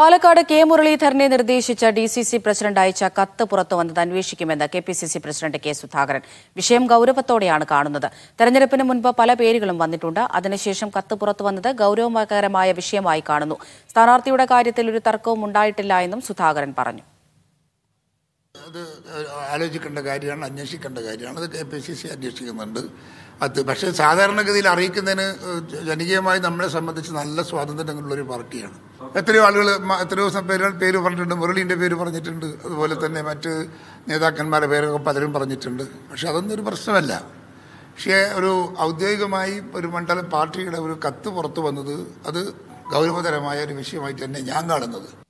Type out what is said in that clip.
Palakkad K മുരളീധരനെ നിർദ്ദേശിച്ച D C C president അയച്ച കത്ത് പുറത്തുവന്നത് അന്വേഷിക്കുമെന്ന് K P C C president K Sudhakaran വിഷയം ഗൌരവത്തോടെയാണ് കാണുന്നത് തെരഞ്ഞെടുപ്പിന് മുൻപ് പല പേരുകളും വന്നിട്ടുണ്ട് അതിനുശേഷം കത്ത് പുറത്തുവന്നത് ഗൌരവകരമായ വിഷയമായി കാണുന്നു സ്ഥാനാർത്ഥിയുടെ കാര്യത്തിൽ ഒരു തർക്കവും ഉണ്ടായിട്ടില്ല എന്നും സുധാകരൻ പറഞ്ഞു അത് ആലോചിക്കേണ്ട കാര്യമാണ് അന്വേഷിക്കേണ്ട കാര്യമാണ് അത് കെ പി സി സി അന്വേഷിക്കുന്നുണ്ട് അത് പക്ഷേ സാധാരണഗതിയിൽ അറിയിക്കുന്നതിന് ജനകീയമായി നമ്മളെ സംബന്ധിച്ച് നല്ല സ്വാതന്ത്ര്യങ്ങളുള്ളൊരു പാർട്ടിയാണ് എത്രയോ ആളുകൾ എത്രയോ പേര് പേര് പറഞ്ഞിട്ടുണ്ട് മുരളീൻ്റെ പേര് പറഞ്ഞിട്ടുണ്ട് അതുപോലെ തന്നെ മറ്റ് നേതാക്കന്മാരുടെ പേരൊക്കെ പലരും പറഞ്ഞിട്ടുണ്ട് പക്ഷേ അതൊന്നും ഒരു പ്രശ്നമല്ല പക്ഷേ ഒരു ഔദ്യോഗികമായി ഒരു മണ്ഡലം പാർട്ടിയുടെ ഒരു കത്ത് പുറത്തു വന്നത് അത് ഗൗരവതരമായ ഒരു വിഷയമായിട്ട് തന്നെ ഞാൻ കാണുന്നത്